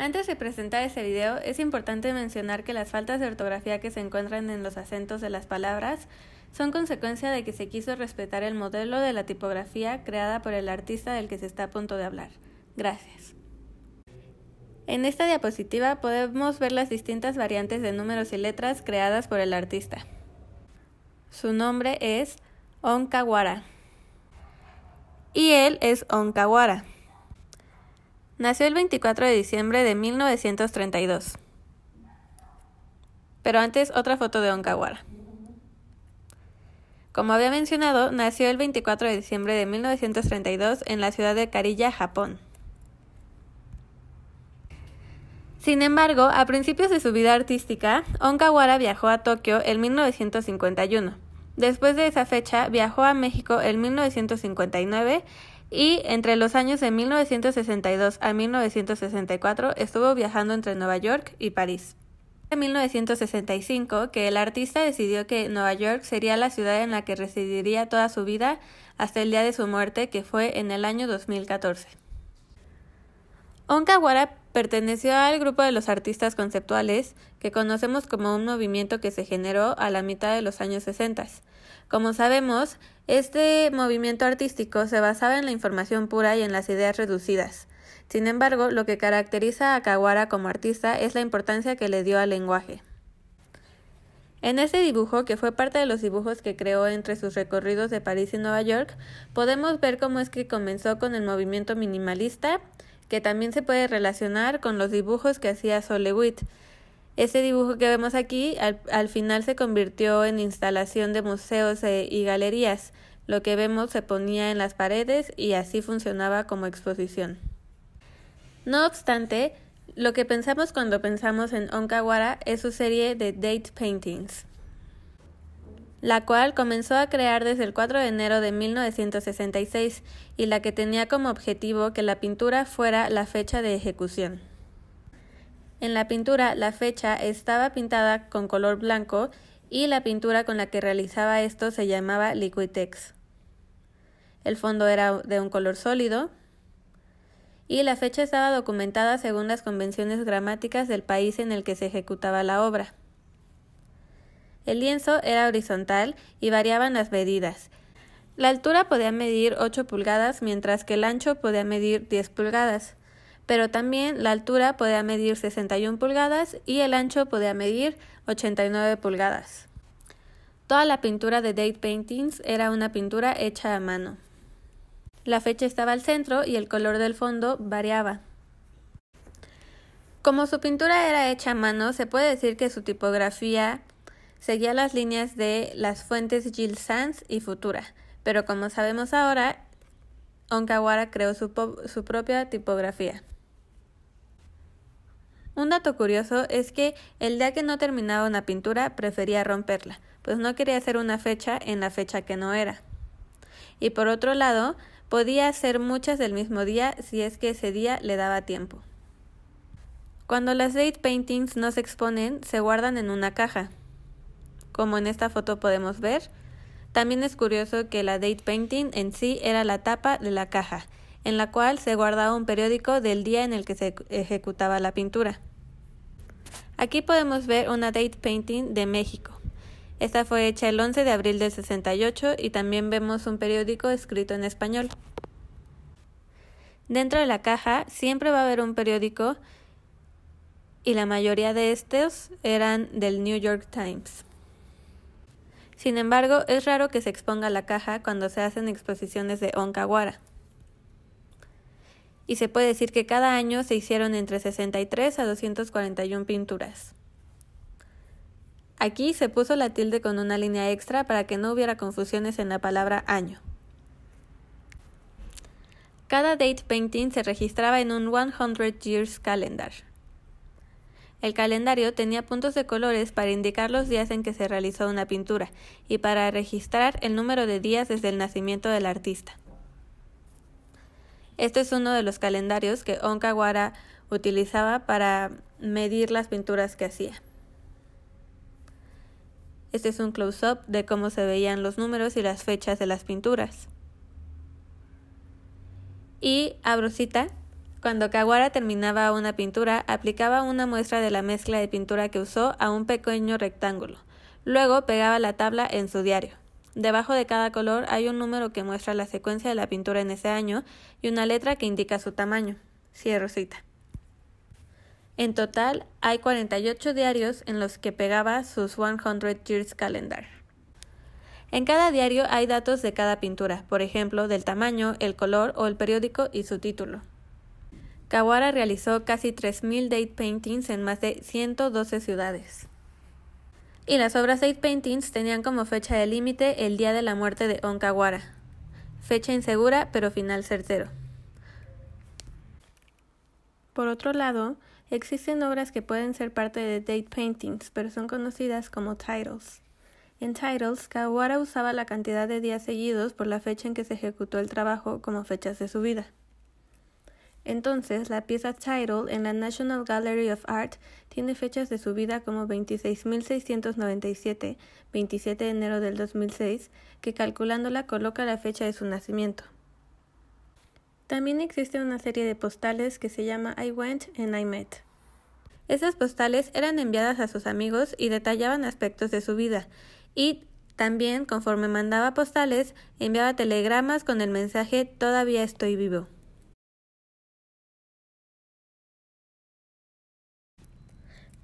Antes de presentar este video, es importante mencionar que las faltas de ortografía que se encuentran en los acentos de las palabras son consecuencia de que se quiso respetar el modelo de la tipografía creada por el artista del que se está a punto de hablar. Gracias. En esta diapositiva podemos ver las distintas variantes de números y letras creadas por el artista. Su nombre es Onkawara y él es Onkawara. Nació el 24 de diciembre de 1932. Pero antes otra foto de Onkawara. Como había mencionado, nació el 24 de diciembre de 1932 en la ciudad de Karilla, Japón. Sin embargo, a principios de su vida artística, Onkawara viajó a Tokio en 1951. Después de esa fecha, viajó a México en 1959 y entre los años de 1962 a 1964 estuvo viajando entre Nueva York y París. En 1965, que el artista decidió que Nueva York sería la ciudad en la que residiría toda su vida hasta el día de su muerte, que fue en el año 2014. Onkawara perteneció al grupo de los artistas conceptuales, que conocemos como un movimiento que se generó a la mitad de los años 60. Como sabemos, este movimiento artístico se basaba en la información pura y en las ideas reducidas. Sin embargo, lo que caracteriza a Kawara como artista es la importancia que le dio al lenguaje. En este dibujo, que fue parte de los dibujos que creó entre sus recorridos de París y Nueva York, podemos ver cómo es que comenzó con el movimiento minimalista, que también se puede relacionar con los dibujos que hacía Solewit, este dibujo que vemos aquí al, final se convirtió en instalación de museos eh, y galerías. Lo que vemos se ponía en las paredes y así funcionaba como exposición. No obstante, lo que pensamos cuando pensamos en Onkawara es su serie de date paintings, la cual comenzó a crear desde el 4 de enero de 1966 y la que tenía como objetivo que la pintura fuera la fecha de ejecución. En la pintura, la fecha estaba pintada con color blanco y la pintura con la que realizaba esto se llamaba Liquitex. El fondo era de un color sólido y la fecha estaba documentada según las convenciones gramáticas del país en el que se ejecutaba la obra. El lienzo era horizontal y variaban las medidas. La altura podía medir 8 pulgadas mientras que el ancho podía medir 10 pulgadas pero también la altura podía medir 61 pulgadas y el ancho podía medir 89 pulgadas. Toda la pintura de Date Paintings era una pintura hecha a mano. La fecha estaba al centro y el color del fondo variaba. Como su pintura era hecha a mano, se puede decir que su tipografía seguía las líneas de las fuentes Gill Sans y Futura, pero como sabemos ahora, Onkawara creó su propia tipografía. Un dato curioso es que el día que no terminaba una pintura prefería romperla, pues no quería hacer una fecha en la fecha que no era. Y por otro lado, podía hacer muchas del mismo día si es que ese día le daba tiempo. Cuando las date paintings no se exponen, se guardan en una caja. Como en esta foto podemos ver, también es curioso que la date painting en sí era la tapa de la caja en la cual se guardaba un periódico del día en el que se ejecutaba la pintura. Aquí podemos ver una date painting de México. Esta fue hecha el 11 de abril del 68 y también vemos un periódico escrito en español. Dentro de la caja siempre va a haber un periódico y la mayoría de estos eran del New York Times. Sin embargo, es raro que se exponga la caja cuando se hacen exposiciones de Onkawara y se puede decir que cada año se hicieron entre 63 a 241 pinturas. Aquí se puso la tilde con una línea extra para que no hubiera confusiones en la palabra año. Cada date painting se registraba en un 100 Years Calendar. El calendario tenía puntos de colores para indicar los días en que se realizó una pintura y para registrar el número de días desde el nacimiento del artista. Este es uno de los calendarios que Onkawara utilizaba para medir las pinturas que hacía. Este es un close-up de cómo se veían los números y las fechas de las pinturas. Y a cita. Cuando Kawara terminaba una pintura, aplicaba una muestra de la mezcla de pintura que usó a un pequeño rectángulo. Luego pegaba la tabla en su diario. Debajo de cada color hay un número que muestra la secuencia de la pintura en ese año y una letra que indica su tamaño. Cierro cita. En total, hay 48 diarios en los que pegaba sus 100 Years Calendar. En cada diario hay datos de cada pintura, por ejemplo, del tamaño, el color o el periódico y su título. Kawara realizó casi 3.000 date paintings en más de 112 ciudades y las obras Date Paintings tenían como fecha de límite el día de la muerte de Kawara. Fecha insegura, pero final certero. Por otro lado, existen obras que pueden ser parte de date paintings, pero son conocidas como titles. En titles, Kawara usaba la cantidad de días seguidos por la fecha en que se ejecutó el trabajo como fechas de su vida. Entonces, la pieza Title en la National Gallery of Art tiene fechas de su vida como 26.697, 27 de enero del 2006, que calculándola coloca la fecha de su nacimiento. También existe una serie de postales que se llama I Went and I Met. Esas postales eran enviadas a sus amigos y detallaban aspectos de su vida, y también, conforme mandaba postales, enviaba telegramas con el mensaje Todavía estoy vivo.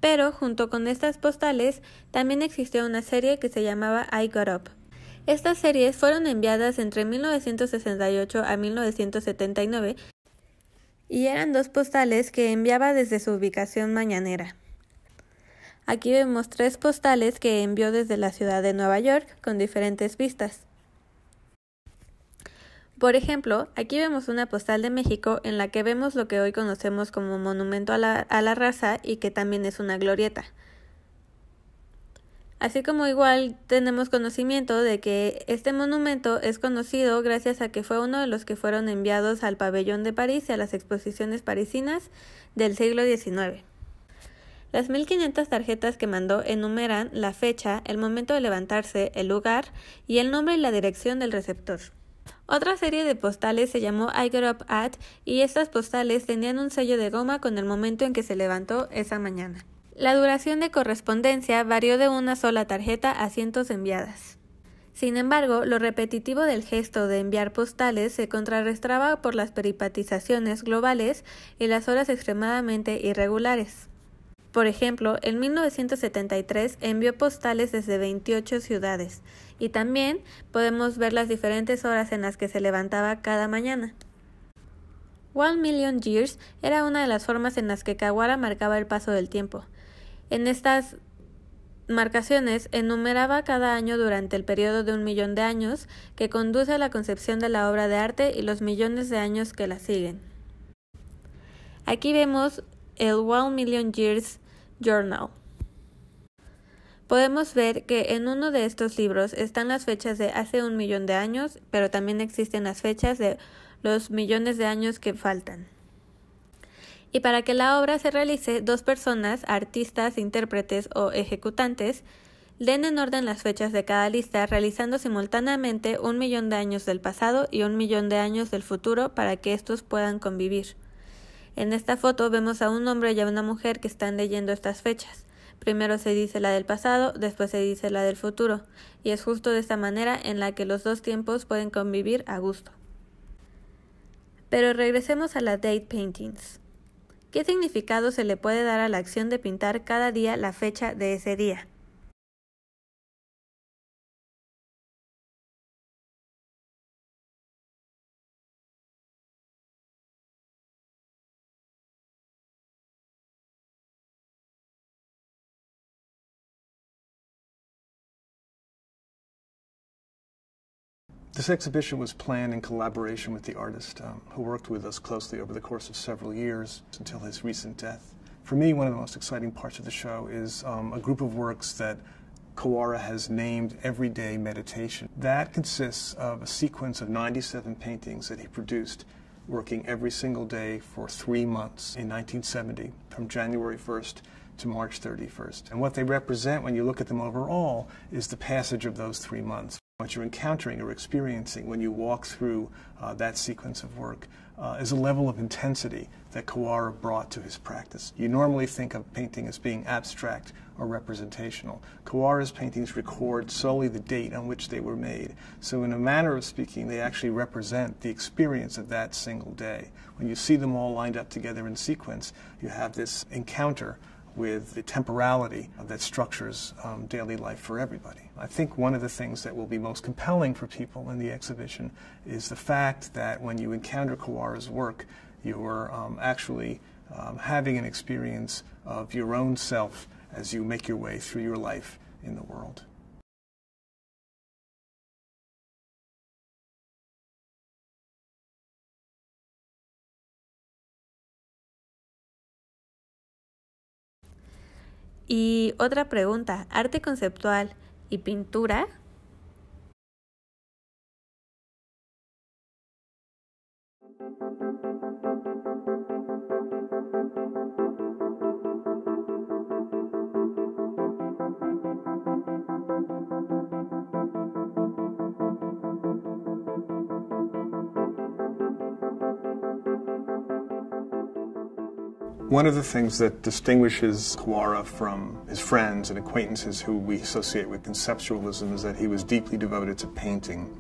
Pero junto con estas postales también existió una serie que se llamaba I Got Up. Estas series fueron enviadas entre 1968 a 1979 y eran dos postales que enviaba desde su ubicación mañanera. Aquí vemos tres postales que envió desde la ciudad de Nueva York con diferentes vistas. Por ejemplo, aquí vemos una postal de México en la que vemos lo que hoy conocemos como Monumento a la, Raza y que también es una glorieta. Así como igual tenemos conocimiento de que este monumento es conocido gracias a que fue uno de los que fueron enviados al pabellón de París y a las exposiciones parisinas del siglo XIX. Las 1500 tarjetas que mandó enumeran la fecha, el momento de levantarse, el lugar y el nombre y la dirección del receptor. Otra serie de postales se llamó I Got Up At y estas postales tenían un sello de goma con el momento en que se levantó esa mañana. La duración de correspondencia varió de una sola tarjeta a cientos enviadas. Sin embargo, lo repetitivo del gesto de enviar postales se contrarrestaba por las peripatizaciones globales y las horas extremadamente irregulares. Por ejemplo, en 1973 envió postales desde 28 ciudades, y también podemos ver las diferentes horas en las que se levantaba cada mañana. One Million Years era una de las formas en las que Kawara marcaba el paso del tiempo. En estas marcaciones enumeraba cada año durante el periodo de un millón de años que conduce a la concepción de la obra de arte y los millones de años que la siguen. Aquí vemos el One Million Years Journal. Podemos ver que en uno de estos libros están las fechas de hace un millón de años, pero también existen las fechas de los millones de años que faltan. Y para que la obra se realice, dos personas, artistas, intérpretes o ejecutantes, leen en orden las fechas de cada lista, realizando simultáneamente un millón de años del pasado y un millón de años del futuro para que estos puedan convivir. En esta foto vemos a un hombre y a una mujer que están leyendo estas fechas. Primero se dice la del pasado, después se dice la del futuro, y es justo de esta manera en la que los dos tiempos pueden convivir a gusto. Pero regresemos a las date paintings. ¿Qué significado se le puede dar a la acción de pintar cada día la fecha de ese día? This exhibition was planned in collaboration with the artist um, who worked with us closely over the course of several years until his recent death. For me, one of the most exciting parts of the show is um, a group of works that Kawara has named Everyday Meditation. That consists of a sequence of 97 paintings that he produced working every single day for three months in 1970, from January 1st to March 31st. And what they represent when you look at them overall is the passage of those three months what you're encountering or experiencing when you walk through uh, that sequence of work uh, is a level of intensity that Kawara brought to his practice. You normally think of painting as being abstract or representational. Kawara's paintings record solely the date on which they were made. So in a manner of speaking, they actually represent the experience of that single day. When you see them all lined up together in sequence, you have this encounter with the temporality that structures um, daily life for everybody. I think one of the things that will be most compelling for people in the exhibition is the fact that when you encounter Kawara's work, you are um, actually um, having an experience of your own self as you make your way through your life in the world. Y otra pregunta, ¿arte conceptual y pintura? One of the things that distinguishes Kawara from his friends and acquaintances who we associate with conceptualism is that he was deeply devoted to painting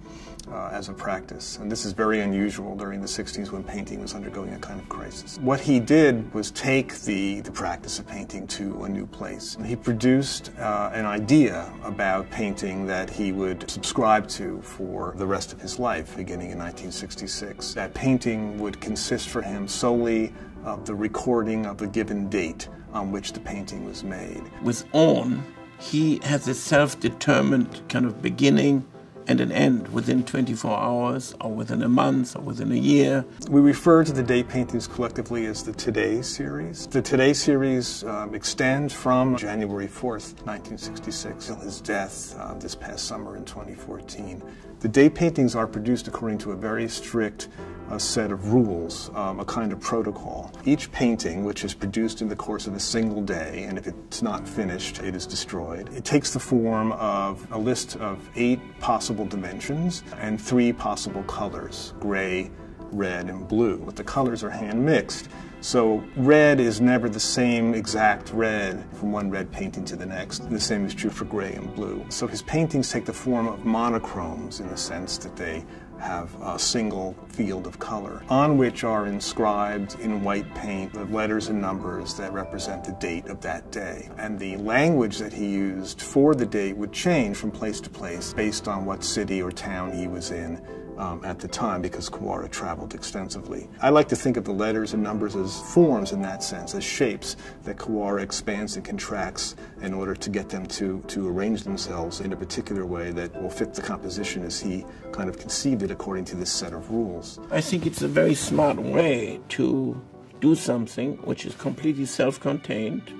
uh, as a practice. And this is very unusual during the 60s when painting was undergoing a kind of crisis. What he did was take the, the practice of painting to a new place. He produced uh, an idea about painting that he would subscribe to for the rest of his life, beginning in 1966. That painting would consist for him solely of the recording of a given date on which the painting was made. With On, he has a self determined kind of beginning and an end within 24 hours or within a month or within a year. We refer to the day paintings collectively as the Today series. The Today series um, extends from January 4th, 1966, till his death uh, this past summer in 2014 the day paintings are produced according to a very strict uh, set of rules, um, a kind of protocol. Each painting, which is produced in the course of a single day, and if it's not finished, it is destroyed, it takes the form of a list of eight possible dimensions and three possible colors, gray, red, and blue. But the colors are hand mixed, so red is never the same exact red from one red painting to the next. The same is true for gray and blue. So his paintings take the form of monochromes in the sense that they have a single field of color, on which are inscribed in white paint the letters and numbers that represent the date of that day. And the language that he used for the date would change from place to place based on what city or town he was in um, at the time because Kawara traveled extensively. I like to think of the letters and numbers as forms in that sense, as shapes that Kawara expands and contracts in order to get them to, to arrange themselves in a particular way that will fit the composition as he kind of conceived it according to this set of rules. I think it's a very smart way to do something which is completely self-contained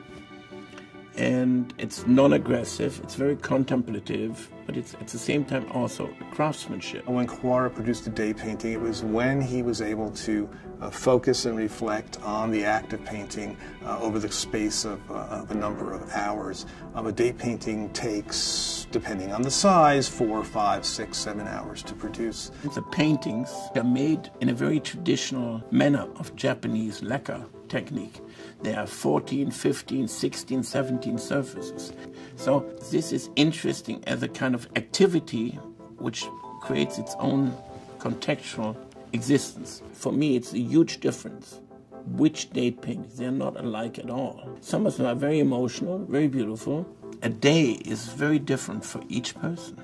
and it's non-aggressive, it's very contemplative, but it's at the same time also craftsmanship. When Kawara produced the day painting, it was when he was able to uh, focus and reflect on the act of painting uh, over the space of, uh, of, a number of hours. Um, a day painting takes, depending on the size, four, five, six, seven hours to produce. The paintings are made in a very traditional manner of Japanese lacquer technique. There are 14, 15, 16, 17 surfaces. So this is interesting as a kind of activity which creates its own contextual existence. For me, it's a huge difference which date paintings. They're not alike at all. Some of them are very emotional, very beautiful. A day is very different for each person.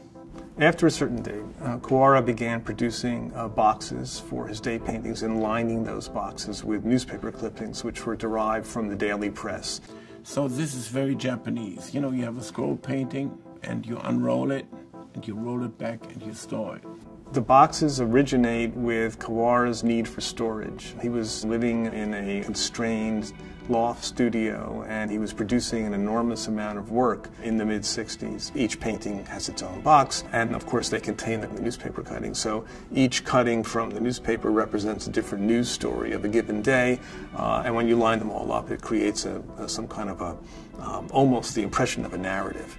After a certain date, uh, Kawara began producing uh, boxes for his day paintings and lining those boxes with newspaper clippings, which were derived from the daily press. So this is very Japanese. You know, you have a scroll painting and you unroll it and you roll it back and you store it. The boxes originate with Kawara's need for storage. He was living in a constrained loft studio, and he was producing an enormous amount of work in the mid 60s. Each painting has its own box, and of course, they contain the newspaper cutting. So each cutting from the newspaper represents a different news story of a given day, uh, and when you line them all up, it creates a, a some kind of a um, almost the impression of a narrative.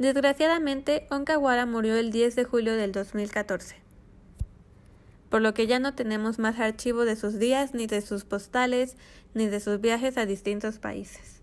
Desgraciadamente, Onkawara murió el 10 de julio del 2014. por lo que ya no tenemos más archivo de sus días, ni de sus postales, ni de sus viajes a distintos países.